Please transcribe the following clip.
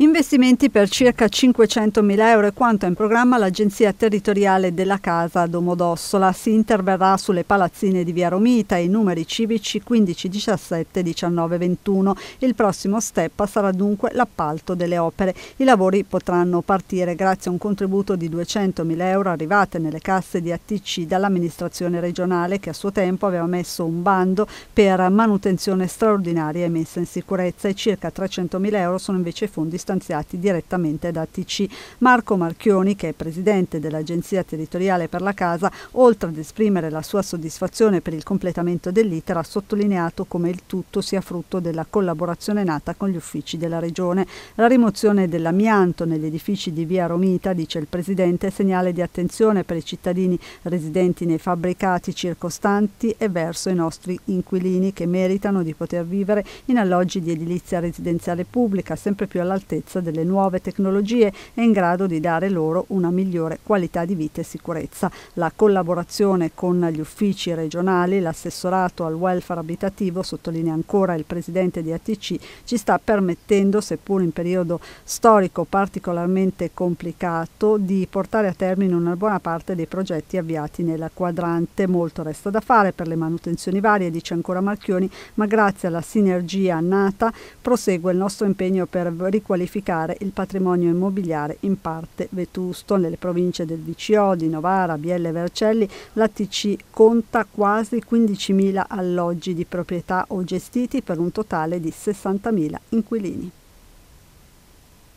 Investimenti per circa 500.000 euro è quanto è in programma l'Agenzia Territoriale della Casa Domodossola. Si interverrà sulle palazzine di Via Romita e i numeri civici 15, 17, 19, 21. Il prossimo step sarà dunque l'appalto delle opere. I lavori potranno partire grazie a un contributo di 200.000 euro arrivate nelle casse di ATC dall'amministrazione regionale che a suo tempo aveva messo un bando per manutenzione straordinaria e messa in sicurezza e circa 300.000 euro sono invece fondi stanziati direttamente da TC. Marco Marchioni, che è presidente dell'Agenzia Territoriale per la Casa, oltre ad esprimere la sua soddisfazione per il completamento dell'iter, ha sottolineato come il tutto sia frutto della collaborazione nata con gli uffici della Regione. La rimozione dell'amianto negli edifici di via Romita, dice il presidente, è segnale di attenzione per i cittadini residenti nei fabbricati circostanti e verso i nostri inquilini che meritano di poter vivere in alloggi di edilizia residenziale pubblica sempre più all'altezza all'altezza delle nuove tecnologie e in grado di dare loro una migliore qualità di vita e sicurezza. La collaborazione con gli uffici regionali, l'assessorato al welfare abitativo, sottolinea ancora il presidente di ATC, ci sta permettendo, seppur in periodo storico particolarmente complicato, di portare a termine una buona parte dei progetti avviati nella quadrante. Molto resta da fare per le manutenzioni varie, dice ancora Marchioni, ma grazie alla sinergia nata prosegue il nostro impegno per riqualificare riqualificare il patrimonio immobiliare in parte vetusto. Nelle province del VCO, di Novara, Bielle e Vercelli, l'ATC conta quasi 15.000 alloggi di proprietà o gestiti per un totale di 60.000 inquilini.